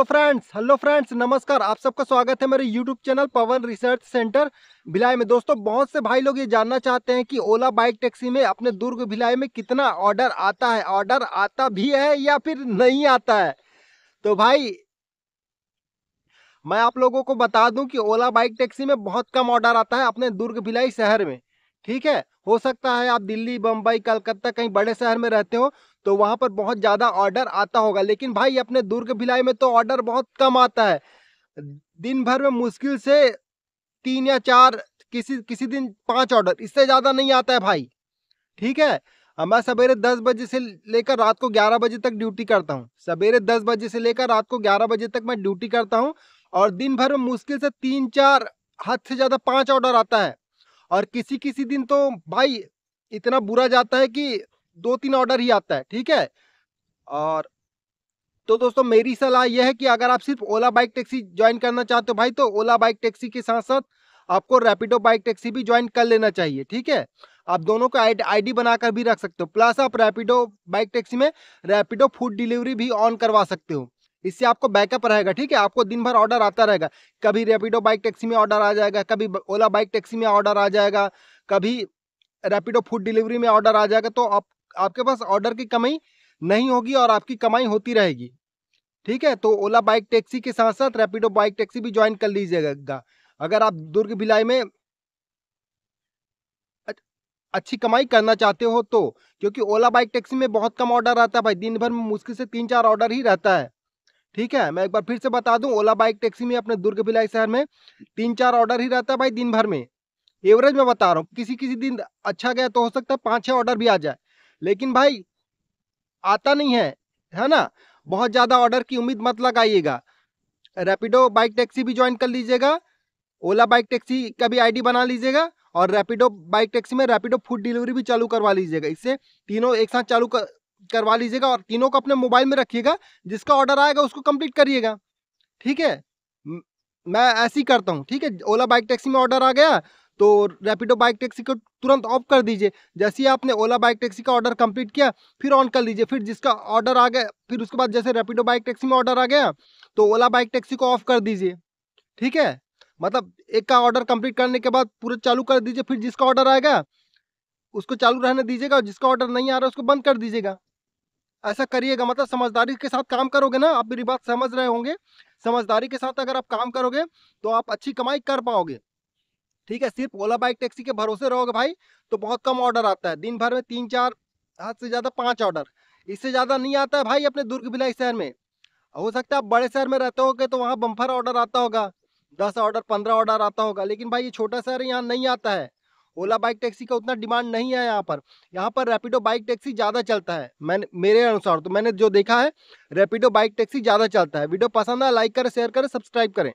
तो friends hello friends नमस्कार आप सबका स्वागत है मेरे YouTube channel Pawan research centre Bhilai में दोस्तों बहुत से भाई लोग ये जानना चाहते हैं कि ओला बाइक टैक्सी में अपने दुर्ग भिलाई में कितना ऑर्डर आता है ऑर्डर आता भी है या फिर नहीं आता है तो भाई मैं आप लोगों को बता दूं कि ओला बाइक टैक्सी में बहुत कम ऑर्डर आता है अपने दुर्ग भिलाई शहर में ठीक है हो सकता है आप दिल्ली बम्बई कलकत्ता कहीं बड़े शहर में रहते हो तो वहां पर बहुत ज्यादा ऑर्डर आता होगा लेकिन भाई अपने दुर्ग भिलाई में तो ऑर्डर बहुत कम आता है दिन भर में मुश्किल से तीन या चार किसी किसी दिन पांच ऑर्डर इससे ज्यादा नहीं आता है भाई ठीक है मैं सवेरे दस बजे से लेकर रात को ग्यारह बजे तक ड्यूटी करता हूँ सवेरे दस बजे से लेकर रात को ग्यारह बजे तक मैं ड्यूटी करता हूँ और दिन भर में मुश्किल से तीन चार हद से ज़्यादा पाँच ऑर्डर आता है और किसी किसी दिन तो भाई इतना बुरा जाता है कि दो तीन ऑर्डर ही आता है ठीक है और तो दोस्तों मेरी सलाह यह है कि अगर आप सिर्फ ओला बाइक टैक्सी ज्वाइन करना चाहते हो भाई तो ओला बाइक टैक्सी के साथ साथ आपको रैपिडो बाइक टैक्सी भी ज्वाइन कर लेना चाहिए ठीक है आप दोनों का आईडी बनाकर भी रख सकते हो प्लस आप रैपिडो बाइक टैक्सी में रैपिडो फूड डिलीवरी भी ऑन करवा सकते हो इससे आपको बैकअप रहेगा ठीक है आपको दिन भर ऑर्डर आता रहेगा कभी रेपिडो बाइक टैक्सी में ऑर्डर आ जाएगा कभी ओला बाइक टैक्सी में ऑर्डर आ जाएगा कभी रेपिडो फूड डिलीवरी में ऑर्डर आ जाएगा तो आप आपके पास ऑर्डर की कमाई नहीं होगी और आपकी कमाई होती रहेगी ठीक है तो ओला बाइक टैक्सी के साथ साथ रैपिडो बाइक टैक्सी भी ज्वाइन कर लीजिएगा अगर आप दुर्ग भिलाई में अच्छी कमाई करना चाहते हो तो क्योंकि ओला बाइक टैक्सी में बहुत कम ऑर्डर आता है भाई दिन भर में मुश्किल से तीन चार ऑर्डर ही रहता है ठीक है मैं एक बार फिर से बता दूं ओला बाइक टैक्सी में अपने दुर्ग भिलाई शहर में तीन चार ऑर्डर ही रहता है भाई दिन भर में एवरेज में बता रहा हूँ किसी किसी दिन अच्छा गया तो हो सकता है पाँच छः ऑर्डर भी आ जाए लेकिन भाई आता नहीं है है ना बहुत ज़्यादा ऑर्डर की उम्मीद मत लगाइएगा रैपिडो बाइक टैक्सी भी ज्वाइन कर लीजिएगा ओला बाइक टैक्सी का भी आई बना लीजिएगा और रैपिडो बाइक टैक्सी में रैपिडो फूड डिलीवरी भी चालू करवा लीजिएगा इससे तीनों एक साथ चालू कर करवा लीजिएगा और तीनों को अपने मोबाइल में रखिएगा जिसका ऑर्डर आएगा उसको कंप्लीट करिएगा ठीक है मैं ऐसे ही करता हूँ ठीक है ओला बाइक टैक्सी में ऑर्डर आ गया तो रैपिडो बाइक टैक्सी को तुरंत ऑफ कर दीजिए जैसे ही आपने ओला बाइक टैक्सी का ऑर्डर कंप्लीट किया फिर ऑन कर लीजिए फिर जिसका ऑर्डर आ गया फिर उसके बाद जैसे रैपिडो बाइक टैक्सी में ऑर्डर आ गया तो ओला बाइक टैक्सी को ऑफ कर दीजिए ठीक है मतलब एक का ऑर्डर कंप्लीट करने के बाद पूरा चालू कर दीजिए फिर जिसका ऑर्डर आएगा उसको चालू रहने दीजिएगा और जिसका ऑर्डर नहीं आ रहा है उसको बंद कर दीजिएगा ऐसा करिएगा मतलब समझदारी के साथ काम करोगे ना आप मेरी बात समझ रहे होंगे समझदारी के साथ अगर आप काम करोगे तो आप अच्छी कमाई कर पाओगे ठीक है सिर्फ ओला बाइक टैक्सी के भरोसे रहोगे भाई तो बहुत कम ऑर्डर आता है दिन भर में तीन चार हद से ज़्यादा पाँच ऑर्डर इससे ज़्यादा नहीं आता है भाई अपने दुर्ग भिलाई शहर में हो सकता है आप बड़े शहर में रहते हो तो वहाँ बम्फर ऑर्डर आता होगा दस ऑर्डर पंद्रह ऑर्डर आता होगा लेकिन भाई ये छोटा शहर यहाँ नहीं आता है ओला बाइक टैक्सी का उतना डिमांड नहीं है यहाँ पर यहाँ पर रैपिडो बाइक टैक्सी ज़्यादा चलता है मैंने मेरे अनुसार तो मैंने जो देखा है रैपिडो बाइक टैक्सी ज़्यादा चलता है वीडियो पसंद आए लाइक करें शेयर करें सब्सक्राइब करें